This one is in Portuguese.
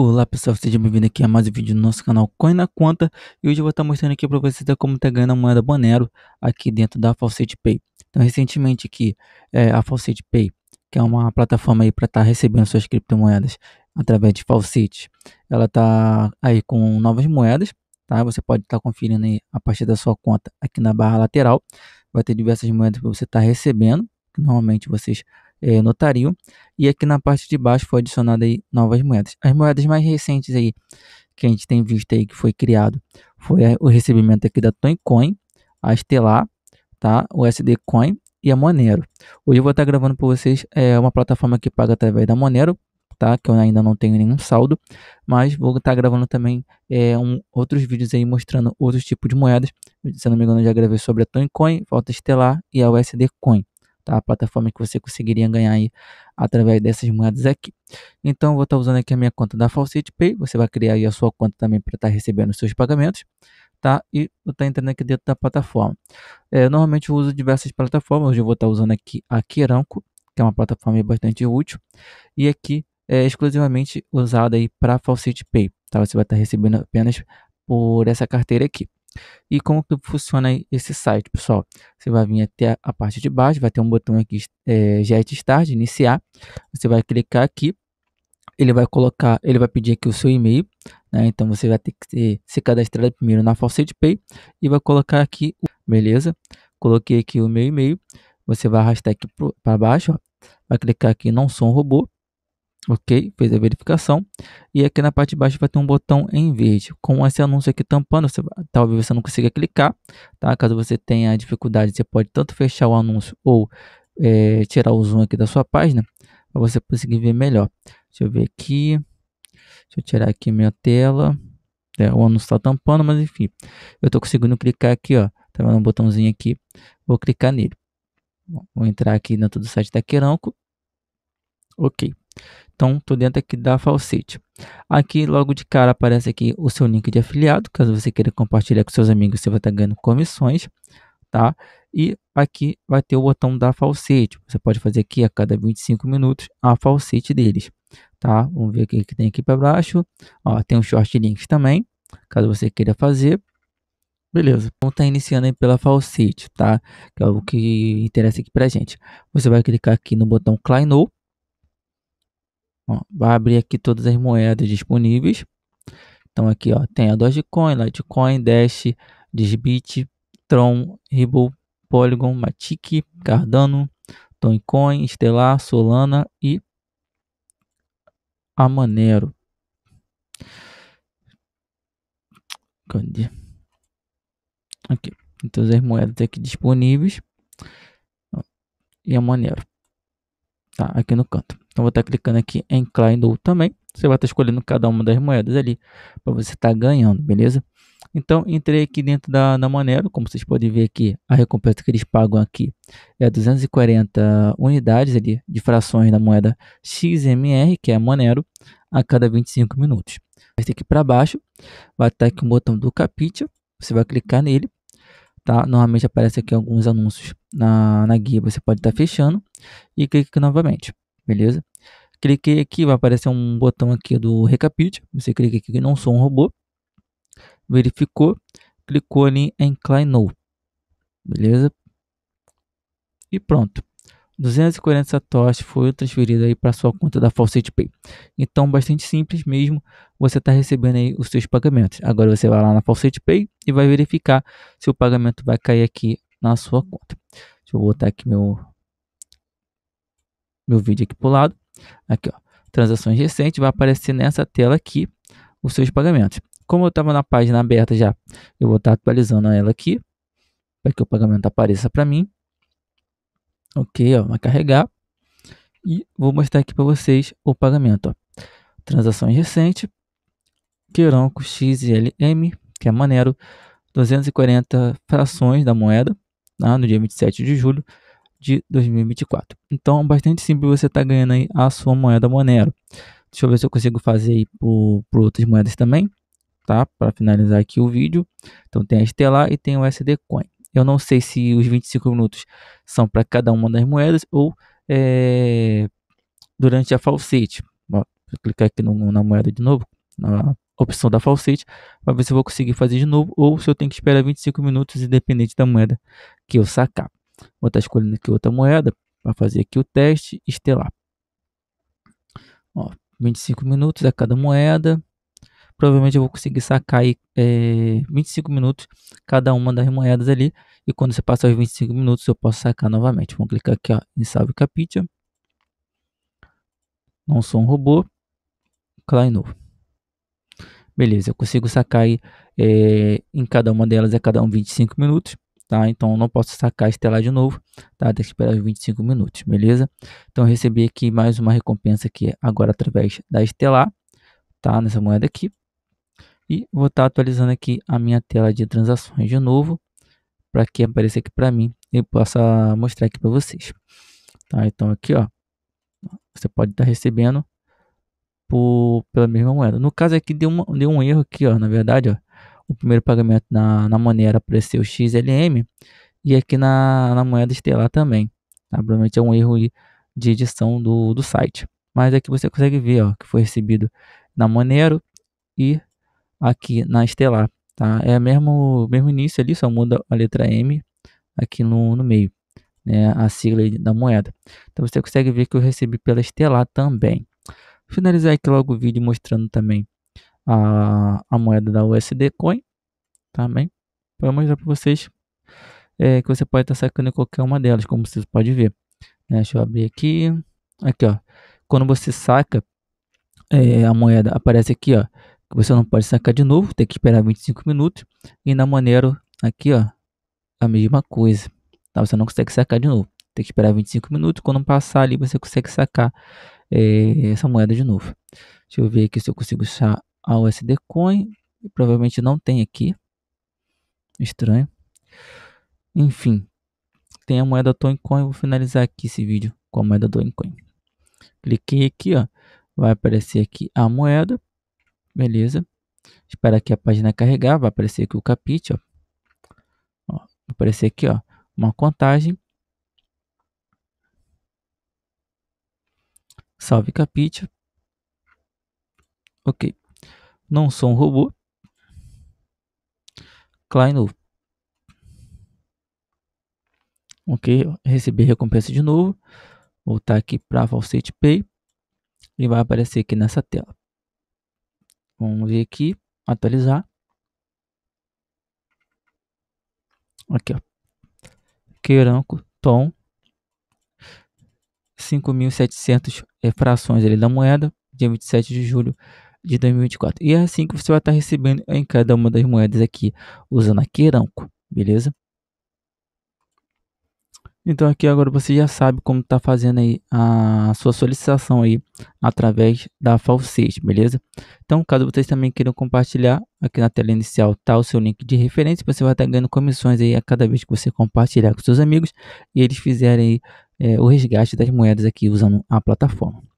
Olá pessoal, seja bem-vindo aqui a mais um vídeo do nosso canal Coin na Conta e hoje eu vou estar mostrando aqui para vocês é como está ganhando a moeda Bonero aqui dentro da Faucet Pay. Então recentemente aqui é, a Faucet Pay, que é uma plataforma aí para estar tá recebendo suas criptomoedas através de Faucet, ela está aí com novas moedas, tá? Você pode estar tá conferindo aí a partir da sua conta aqui na barra lateral, vai ter diversas moedas que você está recebendo, que normalmente vocês é, E aqui na parte de baixo foi adicionada aí novas moedas. As moedas mais recentes aí que a gente tem visto aí que foi criado foi o recebimento aqui da Toncoin, a Estelar, tá? O SD Coin e a Monero. Hoje eu vou estar gravando para vocês é, uma plataforma que paga através da Monero, tá? Que eu ainda não tenho nenhum saldo, mas vou estar gravando também é, um, outros vídeos aí mostrando outros tipos de moedas. Se não me engano, já gravei sobre a Toncoin, Volta Estelar e a USD Coin tá? A plataforma que você conseguiria ganhar aí através dessas moedas aqui. Então, vou estar tá usando aqui a minha conta da Falsity Pay. Você vai criar aí a sua conta também para estar tá recebendo seus pagamentos, tá? E vou estar tá entrando aqui dentro da plataforma. É, normalmente eu uso diversas plataformas. Hoje eu vou estar usando aqui a Keranco, que é uma plataforma bastante útil. E aqui é exclusivamente usada aí para Falsity Pay, tá? Você vai estar recebendo apenas por essa carteira aqui. E como que funciona esse site, pessoal? Você vai vir até a parte de baixo, vai ter um botão aqui, é, Get Start, iniciar. Você vai clicar aqui, ele vai colocar, ele vai pedir aqui o seu e-mail, né? Então você vai ter que ser, se cadastrar primeiro na Falsete Pay e vai colocar aqui, beleza? Coloquei aqui o meu e-mail, você vai arrastar aqui para baixo, ó, vai clicar aqui não sou um robô, ok? Fez a verificação e aqui na parte de baixo vai ter um botão em verde com esse anúncio aqui tampando, você, talvez você não consiga clicar, tá? Caso você tenha dificuldade, você pode tanto fechar o anúncio ou é, tirar o zoom aqui da sua página para você conseguir ver melhor. Deixa eu ver aqui, deixa eu tirar aqui minha tela, é, o anúncio está tampando, mas enfim, eu estou conseguindo clicar aqui, ó, tá vendo um botãozinho aqui, vou clicar nele. Bom, vou entrar aqui dentro do site da Queranco. Ok. Então, estou dentro aqui da Falsite. Aqui, logo de cara, aparece aqui o seu link de afiliado, caso você queira compartilhar com seus amigos, você vai estar tá ganhando comissões, tá? E aqui vai ter o botão da Falsite. Você pode fazer aqui a cada 25 minutos a Falsite deles, tá? Vamos ver o que tem aqui para baixo. Ó, tem um short links também, caso você queira fazer. Beleza, vamos então, estar tá iniciando aí pela Falsite, tá? Que é o que interessa aqui para gente. Você vai clicar aqui no botão Kleinow. Ó, vai abrir aqui todas as moedas disponíveis. Então aqui ó, tem a Dogecoin, Litecoin, Dash, Desbit, Tron, Ripple, Polygon, Matic, Cardano, Toncoin, Stellar, Solana e a Monero. Cadê? Aqui. todas as moedas aqui disponíveis. E a Monero tá? Aqui no canto. Então, vou estar tá clicando aqui em Kleinow também. Você vai estar tá escolhendo cada uma das moedas ali para você estar tá ganhando, beleza? Então, entrei aqui dentro da, da Monero, como vocês podem ver aqui, a recompensa que eles pagam aqui é 240 unidades ali, de frações da moeda XMR, que é a Monero, a cada 25 minutos. Vai ter aqui para baixo, vai estar aqui o botão do Capitia você vai clicar nele tá? Normalmente aparece aqui alguns anúncios na, na guia, você pode estar tá fechando e clica aqui novamente, beleza? Cliquei aqui, vai aparecer um botão aqui do Recapit, você clica aqui que não sou um robô, verificou, clicou ali em Inclinou, beleza? E pronto. 240 satoshis foi transferido aí para sua conta da Faucet Pay. Então, bastante simples mesmo, você está recebendo aí os seus pagamentos. Agora você vai lá na Faucet Pay e vai verificar se o pagamento vai cair aqui na sua conta. Deixa eu botar aqui meu meu vídeo aqui pro lado. Aqui, ó. Transações recentes vai aparecer nessa tela aqui os seus pagamentos. Como eu estava na página aberta já, eu vou estar tá atualizando ela aqui para que o pagamento apareça para mim. Ok, ó, vai carregar. E vou mostrar aqui para vocês o pagamento. Ó. Transações recentes. Queronco XLM, que é Monero, 240 frações da moeda, tá? no dia 27 de julho de 2024. Então, é bastante simples você está ganhando aí a sua moeda Monero. Deixa eu ver se eu consigo fazer aí por, por outras moedas também, tá? Para finalizar aqui o vídeo. Então, tem a Estelar e tem o SD Coin. Eu não sei se os 25 minutos são para cada uma das moedas ou é, durante a falsete. Vou clicar aqui no, na moeda de novo, na opção da falsete, para ver se eu vou conseguir fazer de novo ou se eu tenho que esperar 25 minutos, independente da moeda que eu sacar. Vou estar tá escolhendo aqui outra moeda para fazer aqui o teste estelar. Ó, 25 minutos a cada moeda provavelmente eu vou conseguir sacar aí, é, 25 minutos cada uma das moedas ali. E quando você passar os 25 minutos, eu posso sacar novamente. Vamos clicar aqui ó, em Salve Capitia. Não sou um robô. em novo. Beleza, eu consigo sacar aí, é, em cada uma delas, é cada um 25 minutos. Tá? Então não posso sacar estelar de novo, tá? Tem que esperar os 25 minutos, beleza? Então recebi aqui mais uma recompensa aqui agora através da estelar, tá? Nessa moeda aqui. E vou estar tá atualizando aqui a minha tela de transações de novo, para que apareça aqui para mim e possa mostrar aqui para vocês. Tá, então aqui, ó, você pode estar tá recebendo por, pela mesma moeda. No caso aqui deu, uma, deu um erro aqui, ó, na verdade, ó, o primeiro pagamento na, na Monera apareceu XLM e aqui na, na moeda Estelar também. Tá? Provavelmente é um erro de edição do, do site. Mas aqui você consegue ver ó, que foi recebido na Monero e aqui na Estelar, tá? É mesmo mesmo início ali, só muda a letra M aqui no, no meio, né? A sigla da moeda. Então você consegue ver que eu recebi pela Estelar também. Vou finalizar aqui logo o vídeo mostrando também a, a moeda da USD Coin, também. Tá mostrar para vocês é, que você pode estar sacando em qualquer uma delas, como vocês podem ver. Né? Deixa eu abrir aqui. Aqui, ó. Quando você saca é, a moeda, aparece aqui, ó você não pode sacar de novo, tem que esperar 25 minutos. E na Monero, aqui ó, a mesma coisa. Tá? Você não consegue sacar de novo, tem que esperar 25 minutos. Quando passar ali, você consegue sacar é, essa moeda de novo. Deixa eu ver aqui se eu consigo achar a USD Coin. Provavelmente não tem aqui. Estranho. Enfim, tem a moeda Coin. Vou finalizar aqui esse vídeo com a moeda Toncoin. Cliquei aqui, ó. Vai aparecer aqui a moeda. Beleza. Espera aqui a página carregar, vai aparecer aqui o capit, ó. ó vai aparecer aqui, ó, uma contagem. Salve capit. Ok. Não sou um robô. Klein novo. Ok, receber recompensa de novo. Voltar aqui para Valsate Pay. E vai aparecer aqui nessa tela. Vamos ver aqui, atualizar. Aqui, ó. Queiranco, tom. 5.700 é, frações ali da moeda, dia 27 de julho de 2024. E é assim que você vai estar recebendo em cada uma das moedas aqui, usando a Queiranco, beleza? Então aqui agora você já sabe como está fazendo aí a sua solicitação aí através da Falsete, beleza? Então caso vocês também queiram compartilhar, aqui na tela inicial está o seu link de referência, você vai estar tá ganhando comissões aí a cada vez que você compartilhar com seus amigos e eles fizerem aí, é, o resgate das moedas aqui usando a plataforma.